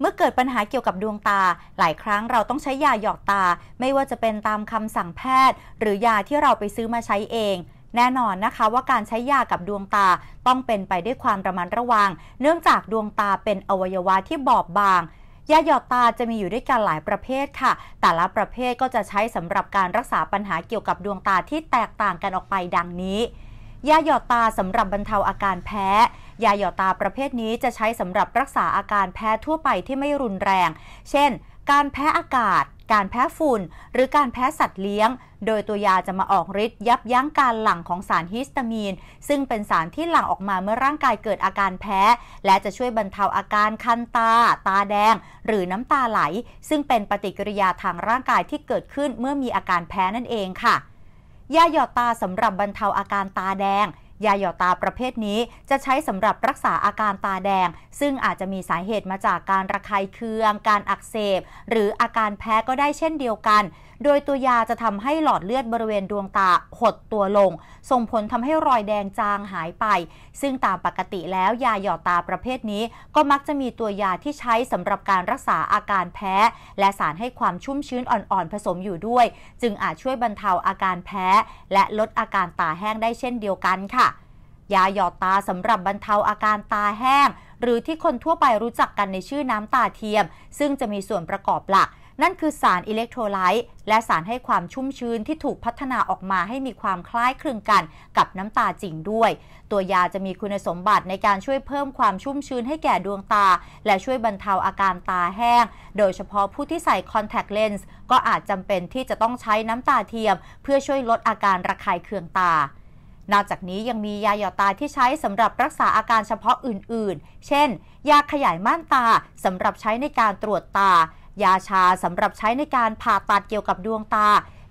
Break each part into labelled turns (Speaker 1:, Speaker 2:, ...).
Speaker 1: เมื่อเกิดปัญหาเกี่ยวกับดวงตา หลายครั้งเราต้องใช้ยาหยอดตา ไม่ว่าจะเป็นตามคำสั่งแพทย์หรือยาที่เราไปซื้อมาใช้เอง แน่นอนนะคะว่าการใช้ยากับดวงตาต้องเป็นไปด้วยความระมัดระวัง เนื่องจากดวงตาเป็นอวัยวะที่บอบบางยาหยอดตาจะมีอยู่ด้วยกันหลายประเภทค่ะ แต่ละประเภทก็จะใช้สำหรับการรักษาปัญหาเกี่ยวกับดวงตาที่แตกต่างกันออกไปดังนี้ยาหยอดตาสำหรับบรรเทาอาการแพ้ ยาหยอดตาประเภทนี้จะใช้สำหรับรักษาอาการแพ้ทั่วไปที่ไม่รุนแรง เช่น การแพ้อากาศ การแพ้ฝุ่น หรือการแพ้สัตว์เลี้ยง โดยตัวยาจะมาออกฤทธิ์ยับยั้งการหลั่งของสารฮิสตามีน ซึ่งเป็นสารที่หลั่งออกมาเมื่อร่างกายเกิดอาการแพ้ และจะช่วยบรรเทาอาการคันตา ตาแดง หรือน้ำตาไหล ซึ่งเป็นปฏิกิริยาทางร่างกายที่เกิดขึ้นเมื่อมีอาการแพ้นั่นเองค่ะยาหยอดตาสำหรับบรรเทาอาการตาแดงยาหยอดตาประเภทนี้จะใช้สำหรับรักษาอาการตาแดง ซึ่งอาจจะมีสาเหตุมาจากการระคายเคือง การอักเสบ หรืออาการแพ้ก็ได้เช่นเดียวกันโดยตัวยาจะทำให้หลอดเลือดบริเวณดวงตาหดตัวลง ส่งผลทำให้รอยแดงจางหายไป ซึ่งตามปกติแล้วยาหยอดตาประเภทนี้ ก็มักจะมีตัวยาที่ใช้สำหรับการรักษาอาการแพ้ และสารให้ความชุ่มชื้นอ่อน ๆ ผสมอยู่ด้วย จึงอาจช่วยบรรเทาอาการแพ้ และลดอาการตาแห้งได้เช่นเดียวกันค่ะ ยาหยอดตาสำหรับบรรเทาอาการตาแห้ง หรือที่คนทั่วไปรู้จักกันในชื่อน้ำตาเทียม ซึ่งจะมีส่วนประกอบหลักนั่นคือสารอิเล็กโทรไลต์ และสารให้ความชุ่มชื้นที่ถูกพัฒนาออกมาให้มีความคล้ายคลึงกันกับน้ำตาจริงด้วย ตัวยาจะมีคุณสมบัติในการช่วยเพิ่มความชุ่มชื้นให้แก่ดวงตา และช่วยบรรเทาอาการตาแห้ง โดยเฉพาะผู้ที่ใส่คอนแทคเลนส์ก็อาจจำเป็นที่จะต้องใช้น้ำตาเทียมเพื่อช่วยลดอาการระคายเคืองตา นอกจากนี้ยังมียาหยอดตาที่ใช้สำหรับรักษาอาการเฉพาะอื่น ๆ เช่น ยาขยายม่านตาสำหรับใช้ในการตรวจตายาชาสำหรับใช้ในการผ่าตัดเกี่ยวกับดวงตา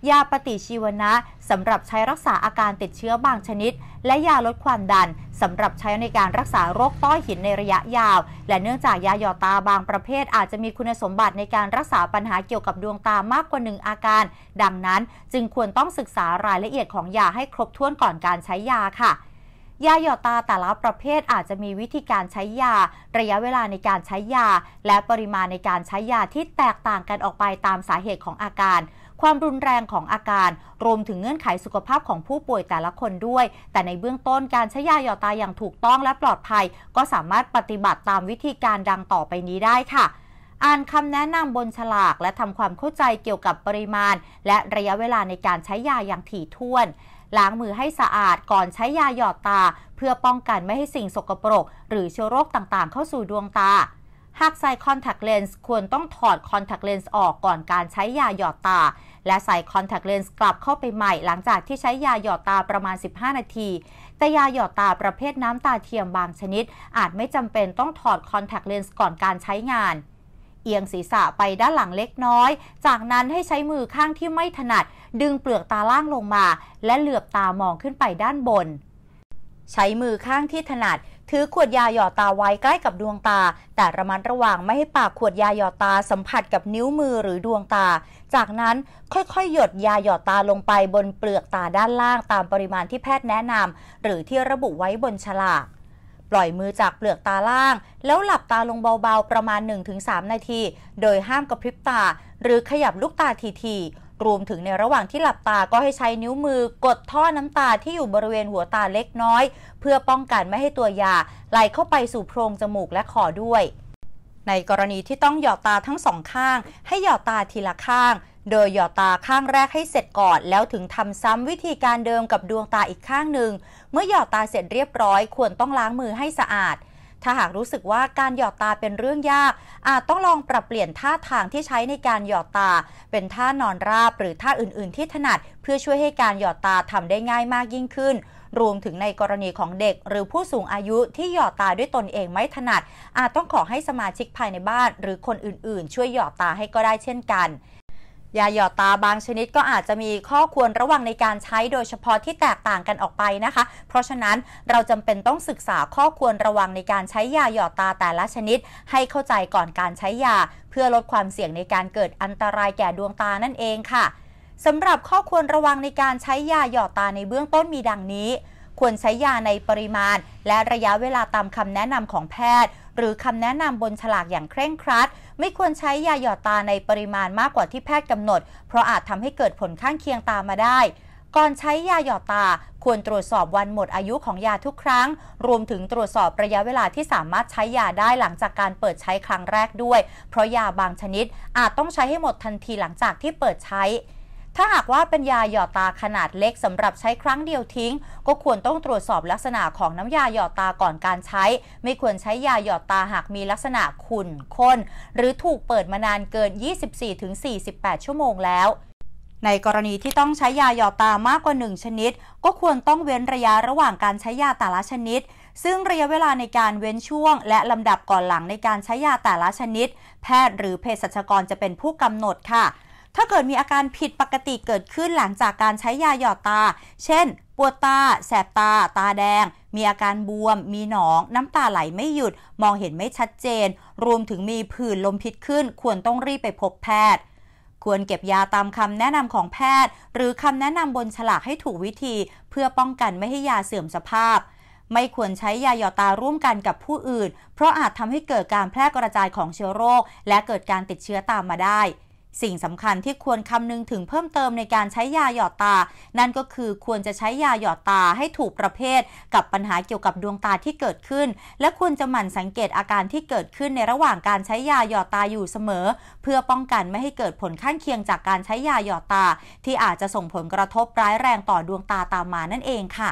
Speaker 1: ยาปฏิชีวนะสำหรับใช้รักษาอาการติดเชื้อบางชนิด และยาลดความดันสำหรับใช้ในการรักษาโรคต้อหินในระยะยาว และเนื่องจากยาหยอดตาบางประเภทอาจจะมีคุณสมบัติในการรักษาปัญหาเกี่ยวกับดวงตามากกว่าหนึ่งอาการดังนั้นจึงควรต้องศึกษารายละเอียดของยาให้ครบถ้วนก่อนการใช้ยาค่ะยาหยอดตาแต่ละประเภทอาจจะมีวิธีการใช้ยา ระยะเวลาในการใช้ยา และปริมาณในการใช้ยาที่แตกต่างกันออกไปตามสาเหตุของอาการ ความรุนแรงของอาการ รวมถึงเงื่อนไขสุขภาพของผู้ป่วยแต่ละคนด้วย แต่ในเบื้องต้นการใช้ยาหยอดตาอย่างถูกต้องและปลอดภัย ก็สามารถปฏิบัติตามวิธีการดังต่อไปนี้ได้ค่ะ อ่านคำแนะนำบนฉลากและทำความเข้าใจเกี่ยวกับปริมาณและระยะเวลาในการใช้ยาอย่างถี่ถ้วนล้างมือให้สะอาดก่อนใช้ยาหยอดตา เพื่อป้องกันไม่ให้สิ่งสกปรก หรือเชื้อโรคต่างๆ เข้าสู่ดวงตา หากใส่คอนแทคเลนส์ควรต้องถอดคอนแทคเลนส์ออกก่อนการใช้ยาหยอดตา และใส่คอนแทคเลนส์กลับเข้าไปใหม่หลังจากที่ใช้ยาหยอดตาประมาณ 15 นาที แต่ยาหยอดตาประเภทน้ำตาเทียมบางชนิดอาจไม่จำเป็นต้องถอดคอนแทคเลนส์ก่อนการใช้งานเอียงศีรษะไปด้านหลังเล็กน้อย จากนั้นให้ใช้มือข้างที่ไม่ถนัด ดึงเปลือกตาล่างลงมาและเหลือบตามองขึ้นไปด้านบน ใช้มือข้างที่ถนัด ถือขวดยาหยอดตาไว้ใกล้กับดวงตา แต่ระมัดระวังไม่ให้ปากขวดยาหยอดตาสัมผัสกับนิ้วมือหรือดวงตา จากนั้นค่อยๆ หยดยาหยอดตาลงไปบนเปลือกตาด้านล่างตามปริมาณที่แพทย์แนะนำหรือที่ระบุไว้บนฉลากปล่อยมือจากเปลือกตาล่าง แล้วหลับตาลงเบาๆประมาณ 1-3 นาที โดยห้ามกระพริบตา หรือขยับลูกตาทีๆ รวมถึงในระหว่างที่หลับตาก็ให้ใช้นิ้วมือกดท่อน้ำตาที่อยู่บริเวณหัวตาเล็กน้อย เพื่อป้องกันไม่ให้ตัวยาไหลเข้าไปสู่โพรงจมูกและคอด้วย ในกรณีที่ต้องหยอดตาทั้งสองข้าง ให้หยอดตาทีละข้างโดยหยอดตาข้างแรกให้เสร็จก่อนแล้วถึงทำซ้ำวิธีการเดิมกับดวงตาอีกข้างหนึ่งเมื่อหยอดตาเสร็จเรียบร้อย ควรต้องล้างมือให้สะอาด ถ้าหากรู้สึกว่าการหยอดตาเป็นเรื่องยาก อาจต้องลองปรับเปลี่ยนท่าทางที่ใช้ในการหยอดตา เป็นท่านอนราบ หรือท่าอื่นๆที่ถนัดเพื่อช่วยให้การหยอดตาทำได้ง่ายมากยิ่งขึ้น รวมถึงในกรณีของเด็ก หรือผู้สูงอายุที่หยอดตาด้วยตนเองไม่ถนัดอาจต้องขอให้สมาชิกภายในบ้านหรือคนอื่น ๆ ช่วยหยอดตาให้ก็ได้เช่นกันยาหยอดตาบางชนิดก็อาจจะมีข้อควรระวังในการใช้โดยเฉพาะที่แตกต่างกันออกไปนะคะ เพราะฉะนั้นเราจำเป็นต้องศึกษาข้อควรระวังในการใช้ยาหยอดตาแต่ละชนิดให้เข้าใจก่อนการใช้ยา เพื่อลดความเสี่ยงในการเกิดอันตรายแก่ดวงตานั่นเองค่ะ สำหรับข้อควรระวังในการใช้ยาหยอดตาในเบื้องต้นมีดังนี้ควรใช้ยาในปริมาณ และระยะเวลาตามคำแนะนำของแพทย์ หรือคำแนะนำบนฉลากอย่างเคร่งครัดไม่ควรใช้ยาหยอดตาในปริมาณมากกว่าที่แพทย์กำหนด เพราะอาจทำให้เกิดผลข้างเคียงตามมาได้ ก่อนใช้ยาหยอดตาควรตรวจสอบวันหมดอายุของยาทุกครั้ง รวมถึงตรวจสอบระยะเวลาที่สามารถใช้ยาได้หลังจากการเปิดใช้ครั้งแรกด้วย เพราะยาบางชนิดอาจต้องใช้ให้หมดทันทีหลังจากที่เปิดใช้ถ้าหากว่าเป็นยาหยอดตาขนาดเล็กสำหรับใช้ครั้งเดียวทิ้ง ก็ควรต้องตรวจสอบลักษณะของน้ำยาหยอดตาก่อนการใช้ ไม่ควรใช้ยาหยอดตาหากมีลักษณะขุ่นข้นหรือถูกเปิดมานานเกิน 24-48 ชั่วโมงแล้ว ในกรณีที่ต้องใช้ยาหยอดตามากกว่า 1 ชนิด ก็ควรต้องเว้นระยะระหว่างการใช้ยาแต่ละชนิด ซึ่งระยะเวลาในการเว้นช่วงและลำดับก่อนหลังในการใช้ยาแต่ละชนิด แพทย์หรือเภสัชกรจะเป็นผู้กำหนดค่ะถ้าเกิดมีอาการผิดปกติเกิดขึ้นหลังจากการใช้ยาหยอดตา เช่น ปวดตา แสบตา ตาแดง มีอาการบวม มีหนอง น้ำตาไหลไม่หยุด มองเห็นไม่ชัดเจน รวมถึงมีผื่นลมพิษขึ้น ควรต้องรีบไปพบแพทย์ ควรเก็บยาตามคำแนะนำของแพทย์ หรือคำแนะนำบนฉลากให้ถูกวิธี เพื่อป้องกันไม่ให้ยาเสื่อมสภาพ ไม่ควรใช้ยาหยอดตาร่วมกันกับผู้อื่น เพราะอาจทำให้เกิดการแพร่กระจายของเชื้อโรค และเกิดการติดเชื้อตามมาได้สิ่งสำคัญที่ควรคำนึงถึงเพิ่มเติมในการใช้ยาหยอดตา นั่นก็คือควรจะใช้ยาหยอดตาให้ถูกประเภท กับปัญหาเกี่ยวกับดวงตาที่เกิดขึ้น และควรจะหมั่นสังเกตอาการที่เกิดขึ้นในระหว่างการใช้ยาหยอดตาอยู่เสมอ เพื่อป้องกันไม่ให้เกิดผลข้างเคียงจากการใช้ยาหยอดตา ที่อาจจะส่งผลกระทบร้ายแรงต่อดวงตาตามมานั่นเองค่ะ